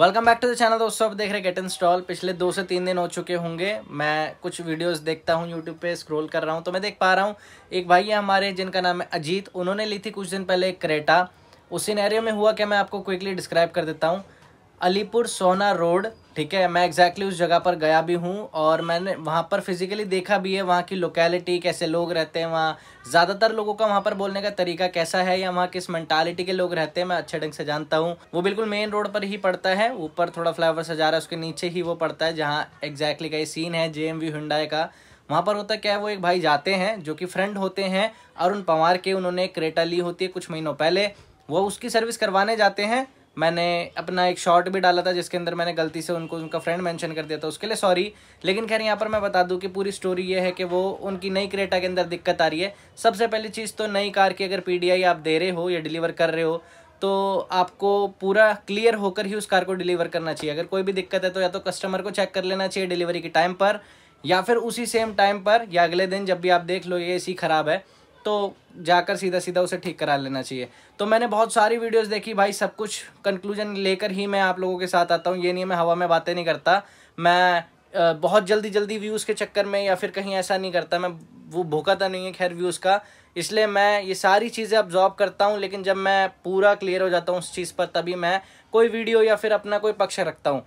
welcome back to the channel दोस्तों आप देख रहे गेट इंस्टॉल पिछले दो से तीन दिन हो चुके होंगे मैं कुछ वीडियोस देखता हूं यूट्यूब पे स्क्रॉल कर रहा हूं तो मैं देख पा रहा हूं एक भाई है हमारे जिनका नाम है अजीत उन्होंने ली थी कुछ दिन पहले एक क्रेटा उस सिनेरियो में हुआ क्या मैं आपको क्विकली डिस्क्राइब कर देता हूँ अलीपुर सोना रोड ठीक है मैं एग्जैक्टली exactly उस जगह पर गया भी हूँ और मैंने वहाँ पर फिजिकली देखा भी है वहाँ की लोकेलिटी कैसे लोग रहते हैं वहाँ ज़्यादातर लोगों का वहाँ पर बोलने का तरीका कैसा है या वहाँ किस मैंटालिटी के लोग रहते हैं मैं अच्छे ढंग से जानता हूँ वो बिल्कुल मेन रोड पर ही पड़ता है ऊपर थोड़ा फ्लाईओवर सजा रहा है उसके नीचे ही वो पड़ता है जहाँ एग्जैक्टली का ये सीन है जे एम का वहाँ पर होता क्या है वो एक भाई जाते हैं जो कि फ्रेंड होते हैं अरुण पवार के उन्होंने क्रेटा ली होती है कुछ महीनों पहले वो उसकी सर्विस करवाने जाते हैं मैंने अपना एक शॉर्ट भी डाला था जिसके अंदर मैंने गलती से उनको उनका फ्रेंड मेंशन कर दिया था उसके लिए सॉरी लेकिन खैर यहाँ पर मैं बता दूँ कि पूरी स्टोरी ये है कि वो उनकी नई क्रेटा के अंदर दिक्कत आ रही है सबसे पहली चीज़ तो नई कार की अगर पी आप दे रहे हो या डिलीवर कर रहे हो तो आपको पूरा क्लियर होकर ही उस कार को डिलीवर करना चाहिए अगर कोई भी दिक्कत है तो या तो कस्टमर को चेक कर लेना चाहिए डिलीवरी के टाइम पर या फिर उसी सेम टाइम पर या अगले दिन जब भी आप देख लो ये ए ख़राब है तो जाकर सीधा सीधा उसे ठीक करा लेना चाहिए तो मैंने बहुत सारी वीडियोस देखी भाई सब कुछ कंक्लूजन लेकर ही मैं आप लोगों के साथ आता हूँ ये नहीं मैं हवा में बातें नहीं करता मैं बहुत जल्दी जल्दी व्यूज़ के चक्कर में या फिर कहीं ऐसा नहीं करता मैं वो भूखा तो नहीं है खैर व्यूज़ का इसलिए मैं ये सारी चीज़ें ऑब्जॉर्व करता हूँ लेकिन जब मैं पूरा क्लियर हो जाता हूँ उस चीज़ पर तभी मैं कोई वीडियो या फिर अपना कोई पक्ष रखता हूँ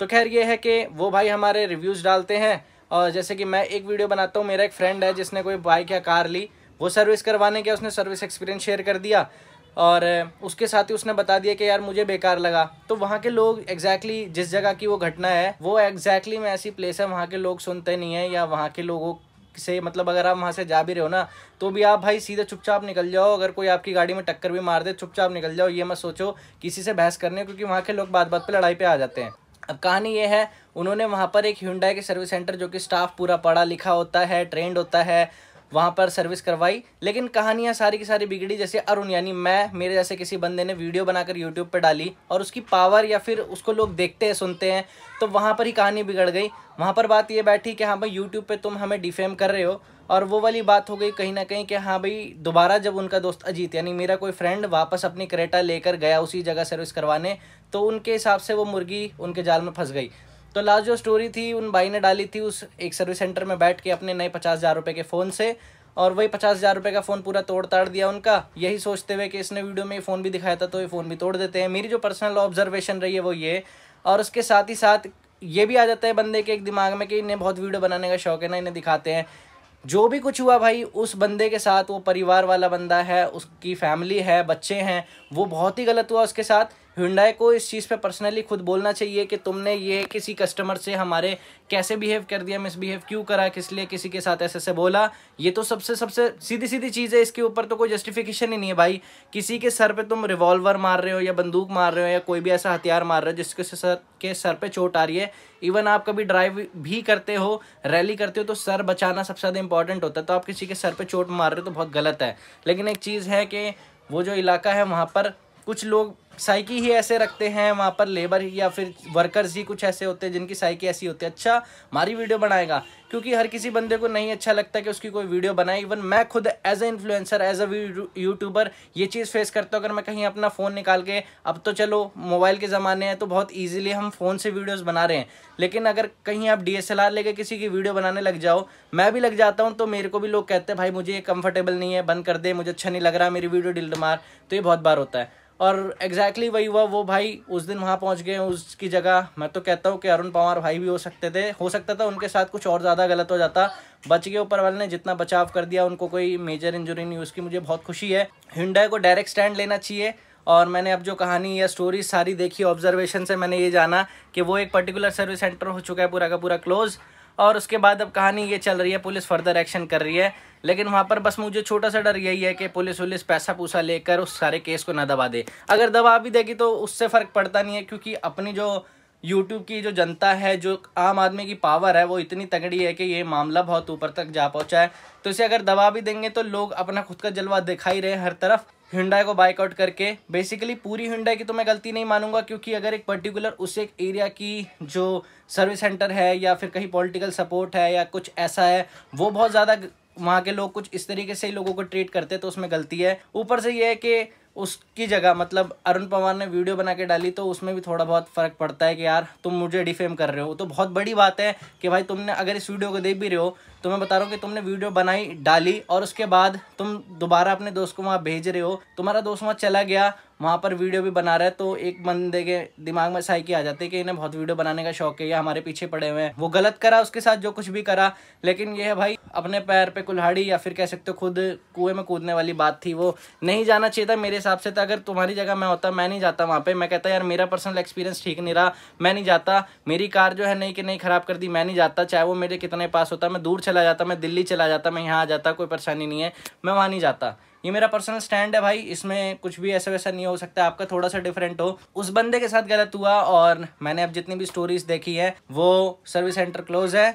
तो खैर ये है कि वो भाई हमारे रिव्यूज़ डालते हैं और जैसे कि मैं एक वीडियो बनाता हूँ मेरा एक फ्रेंड है जिसने कोई बाइक या कार ली वो सर्विस करवाने के उसने सर्विस एक्सपीरियंस शेयर कर दिया और उसके साथ ही उसने बता दिया कि यार मुझे बेकार लगा तो वहाँ के लोग एग्जैक्टली exactly जिस जगह की वो घटना है वो एग्जैक्टली में ऐसी प्लेस है वहाँ के लोग सुनते नहीं है या वहाँ के लोगों से मतलब अगर आप वहाँ से जा भी रहे हो ना तो भी आप भाई सीधे चुपचाप निकल जाओ अगर कोई आपकी गाड़ी में टक्कर भी मार दे चुपचाप निकल जाओ ये मत सोचो किसी से बहस करने क्योंकि वहाँ के लोग बात बात पर लड़ाई पर आ जाते हैं अब कहानी ये है उन्होंने वहाँ पर एक हिंडा के सर्विस सेंटर जो कि स्टाफ पूरा पढ़ा लिखा होता है ट्रेंड होता है वहाँ पर सर्विस करवाई लेकिन कहानियाँ सारी की सारी बिगड़ी जैसे अरुण यानी मैं मेरे जैसे किसी बंदे ने वीडियो बनाकर यूट्यूब पर डाली और उसकी पावर या फिर उसको लोग देखते हैं सुनते हैं तो वहाँ पर ही कहानी बिगड़ गई वहाँ पर बात ये बैठी कि हाँ भाई यूट्यूब पर तुम हमें डिफेम कर रहे हो और वो वाली बात हो गई कहीं ना कहीं कि हाँ भाई दोबारा जब उनका दोस्त अजीत यानी मेरा कोई फ्रेंड वापस अपनी करेटा लेकर गया उसी जगह सर्विस करवाने तो उनके हिसाब से वो मुर्गी उनके जाल में फंस गई तो लास्ट जो स्टोरी थी उन भाई ने डाली थी उस एक सर्विस सेंटर में बैठ के अपने नए पचास हज़ार रुपये के फ़ोन से और वही पचास हज़ार रुपये का फ़ोन पूरा तोड़ ताड़ दिया उनका यही सोचते हुए कि इसने वीडियो में फ़ोन भी दिखाया था तो ये फ़ोन भी तोड़ देते हैं मेरी जो पर्सनल ऑब्जर्वेशन रही है वो ये और उसके साथ ही साथ ये भी आ जाता है बंदे के एक दिमाग में कि इन्हें बहुत वीडियो बनाने का शौक है ना इन्हें दिखाते हैं जो भी कुछ हुआ भाई उस बंदे के साथ वो परिवार वाला बंदा है उसकी फैमिली है बच्चे हैं वो बहुत ही गलत हुआ उसके साथ हिंडाए को इस चीज़ पे पर्सनली खुद बोलना चाहिए कि तुमने ये किसी कस्टमर से हमारे कैसे बिहेव कर दिया मिसबिहेव क्यों करा किस लिए किसी के साथ ऐसे ऐसे बोला ये तो सबसे सबसे सीधी सीधी चीज़ है इसके ऊपर तो कोई जस्टिफिकेशन ही नहीं है भाई किसी के सर पर तुम रिवॉल्वर मार रहे हो या बंदूक मार रहे हो या कोई भी ऐसा हथियार मार रहे हो जिसके सर के सर पर चोट आ रही है इवन आप कभी ड्राइव भी करते हो रैली करते हो तो सर बचाना सबसे ज़्यादा इंपॉर्टेंट होता है तो आप किसी के सर पर चोट मार रहे हो तो बहुत गलत है लेकिन एक चीज़ है कि वो जो इलाका है वहाँ पर कुछ लोग साइकी ही ऐसे रखते हैं वहाँ पर लेबर या फिर वर्कर्स ही कुछ ऐसे होते हैं जिनकी साइकी ऐसी होती है अच्छा हमारी वीडियो बनाएगा क्योंकि हर किसी बंदे को नहीं अच्छा लगता कि उसकी कोई वीडियो बनाए इवन मैं खुद as a influencer as a YouTuber ये चीज़ फेस करता हूँ अगर मैं कहीं अपना फ़ोन निकाल के अब तो चलो मोबाइल के ज़माने हैं तो बहुत ईजिली हम फ़ोन से वीडियोज़ बना रहे हैं लेकिन अगर कहीं आप डी एस लेके किसी की वीडियो बनाने लग जाओ मैं भी लग जाता हूँ तो मेरे को भी लोग कहते हैं भाई मुझे ये कम्फर्टेबल नहीं है बंद कर दे मुझे अच्छा नहीं लग रहा मेरी वीडियो डिल मार तो ये बहुत बार होता है और एग्जैक्ट एग्जैक्टली वही हुआ वो भाई उस दिन वहाँ पहुँच गए उसकी जगह मैं तो कहता हूँ कि अरुण पवार भाई भी हो सकते थे हो सकता था उनके साथ कुछ और ज़्यादा गलत हो जाता बच के ऊपर वाले ने जितना बचाव कर दिया उनको कोई मेजर इंजरी नहीं उसकी मुझे बहुत खुशी है हिंडा को डायरेक्ट स्टैंड लेना चाहिए और मैंने अब जो कहानी या स्टोरी सारी देखी ऑब्जर्वेशन से मैंने ये जाना कि वो एक पर्टिकुलर सर्विस सेंटर हो चुका है पूरा का पूरा क्लोज़ और उसके बाद अब कहानी ये चल रही है पुलिस फर्दर एक्शन कर रही है लेकिन वहाँ पर बस मुझे छोटा सा डर यही है कि पुलिस वुलिस पैसा पूसा लेकर उस सारे केस को ना दबा दे अगर दबा भी देगी तो उससे फ़र्क पड़ता नहीं है क्योंकि अपनी जो यूट्यूब की जो जनता है जो आम आदमी की पावर है वो इतनी तगड़ी है कि ये मामला बहुत ऊपर तक जा पहुंचा है तो इसे अगर दबा भी देंगे तो लोग अपना खुद का जलवा दिखाई रहे हर तरफ हिंडाई को बाइकआउट करके बेसिकली पूरी हिंडाई की तो मैं गलती नहीं मानूंगा क्योंकि अगर एक पर्टिकुलर उस एक एरिया की जो सर्विस सेंटर है या फिर कहीं पॉलिटिकल सपोर्ट है या कुछ ऐसा है वो बहुत ज़्यादा वहाँ के लोग कुछ इस तरीके से ही लोगों को ट्रीट करते तो उसमें गलती है ऊपर से ये है कि उसकी जगह मतलब अरुण पवार ने वीडियो बना के डाली तो उसमें भी थोड़ा बहुत फ़र्क पड़ता है कि यार तुम मुझे डिफेम कर रहे हो तो बहुत बड़ी बात है कि भाई तुमने अगर इस वीडियो को देख भी रहे हो तो मैं बता रहा हूँ कि तुमने वीडियो बनाई डाली और उसके बाद तुम दोबारा अपने दोस्त को वहाँ भेज रहे हो तुम्हारा दोस्त वहाँ चला गया वहाँ पर वीडियो भी बना रहा है तो एक बंदे के दिमाग में साइकी आ जाती है कि इन्हें बहुत वीडियो बनाने का शौक है या हमारे पीछे पड़े हुए हैं वो गलत करा उसके साथ जो कुछ भी करा लेकिन ये है भाई अपने पैर पे कुल्हाड़ी या फिर कह सकते हो खुद कुएं में कूदने वाली बात थी वो नहीं जाना चाहिए था मेरे हिसाब से तो अगर तुम्हारी जगह मैं होता मैं नहीं जाता वहाँ पर मैं कहता यार मेरा पर्सनल एक्सपीरियंस ठीक नहीं रहा मैं नहीं जाता मेरी कार जो है नहीं कि नहीं ख़राब कर दी मैं नहीं जाता चाहे वो मेरे कितने पास होता मैं दूर चला जाता मैं दिल्ली चला जाता मैं यहाँ आ जाता कोई परेशानी नहीं है मैं वहाँ नहीं जाता ये मेरा पर्सनल स्टैंड है भाई इसमें कुछ भी ऐसा वैसा नहीं हो सकता आपका थोड़ा सा डिफरेंट हो उस बंदे के साथ गलत हुआ और मैंने अब जितनी भी स्टोरीज देखी है वो सर्विस सेंटर क्लोज है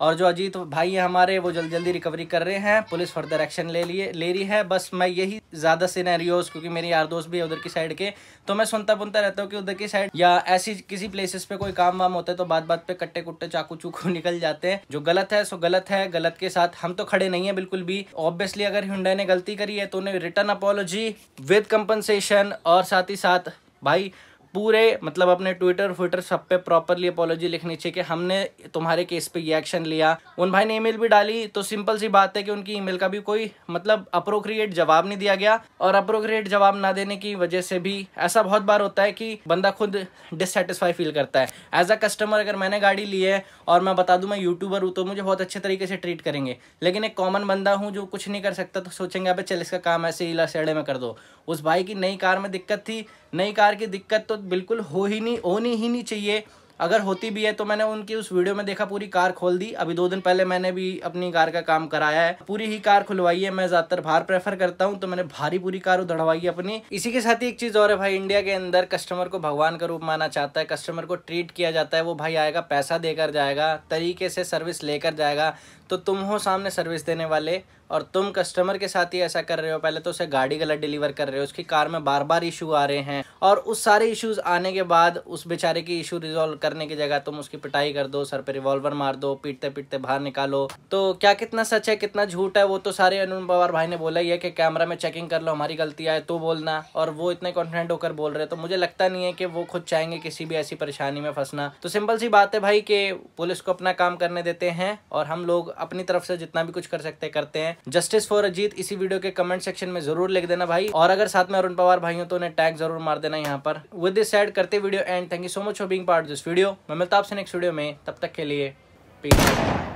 और जो अजीत भाई हैं हमारे वो जल्दी जल्दी रिकवरी कर रहे हैं पुलिस फर्दर एक्शन ले लिए ले रही है बस मैं यही ज़्यादा सीनैरियोज़ क्योंकि मेरे यार दोस्त भी है उधर की साइड के तो मैं सुनता बुनता रहता हूँ कि उधर की साइड या ऐसी किसी प्लेसेस पे कोई काम वाम होता है तो बात बात पे कट्टे कुट्टे चाकू चूकू निकल जाते हैं जो गलत है सो गलत है गलत के साथ हम तो खड़े नहीं है बिल्कुल भी ऑब्वियसली अगर हिंडा ने गलती करी है तो उन्हें रिटर्न अपोलॉजी विद कंपनसेशन और साथ ही साथ भाई पूरे मतलब अपने ट्विटर फ्विटर सब पे प्रॉपरली अपोलॉजी लिखनी चाहिए कि हमने तुम्हारे केस पे ये एक्शन लिया उन भाई ने ईमेल भी डाली तो सिंपल सी बात है कि उनकी ईमेल का भी कोई मतलब अप्रोक्रिएट जवाब नहीं दिया गया और अप्रोक्रिएट जवाब ना देने की वजह से भी ऐसा बहुत बार होता है कि बंदा खुद डिससेटिस्फाई फील करता है एज अ कस्टमर अगर मैंने गाड़ी ली है और मैं बता दूँ मैं यूट्यूबर हूँ तो मुझे बहुत अच्छे तरीके से ट्रीट करेंगे लेकिन एक कॉमन बंदा हूँ जो कुछ नहीं कर सकता तो सोचेंगे अब चल इसका काम ऐसे ही लाशेड़े में कर दो उस भाई की नई कार में दिक्कत थी नई कार की दिक्कत तो बिल्कुल हो ही नहीं होनी ही नहीं चाहिए अगर होती भी है तो मैंने उनकी उस वीडियो में देखा पूरी कार खोल दी अभी दो दिन पहले मैंने भी अपनी कार का काम कराया है पूरी ही कार खुलवाई है मैं ज़्यादातर बाहर प्रेफर करता हूँ तो मैंने भारी पूरी कार उधड़वाई है अपनी इसी के साथ ही एक चीज़ और है भाई इंडिया के अंदर कस्टमर को भगवान का रूप माना चाहता है कस्टमर को ट्रीट किया जाता है वो भाई आएगा पैसा देकर जाएगा तरीके से सर्विस लेकर जाएगा तो तुम हो सामने सर्विस देने वाले और तुम कस्टमर के साथ ही ऐसा कर रहे हो पहले तो उसे गाड़ी गलत डिलीवर कर रहे हो उसकी कार में बार बार इशू आ रहे हैं और उस सारे इश्यूज आने के बाद उस बेचारे की इशू रिजॉल्व करने की जगह तुम उसकी पिटाई कर दो सर पे रिवॉल्वर मार दो पीटते पीटते बाहर निकालो तो क्या कितना सच है कितना झूठ है वो तो सारे अनुन पवार भाई ने बोला ही है कि कैमरा में चेकिंग कर लो हमारी गलती आए तो बोलना और वो इतने कॉन्फिडेंट होकर बोल रहे तो मुझे लगता नहीं है कि वो खुद चाहेंगे किसी भी ऐसी परेशानी में फंसना तो सिंपल सी बात है भाई कि पुलिस को अपना काम करने देते हैं और हम लोग अपनी तरफ से जितना भी कुछ कर सकते हैं करते हैं जस्टिस फॉर अजीत इसी वीडियो के कमेंट सेक्शन में जरूर लिख देना भाई और अगर साथ में अरुण पवार भाई हो तो उन्हें टैग जरूर मार देना यहाँ पर विद दिस एड करते video and thank you so much for being part this video मैं मिलता आपसे नेक्स्ट वीडियो में तब तक के लिए पीस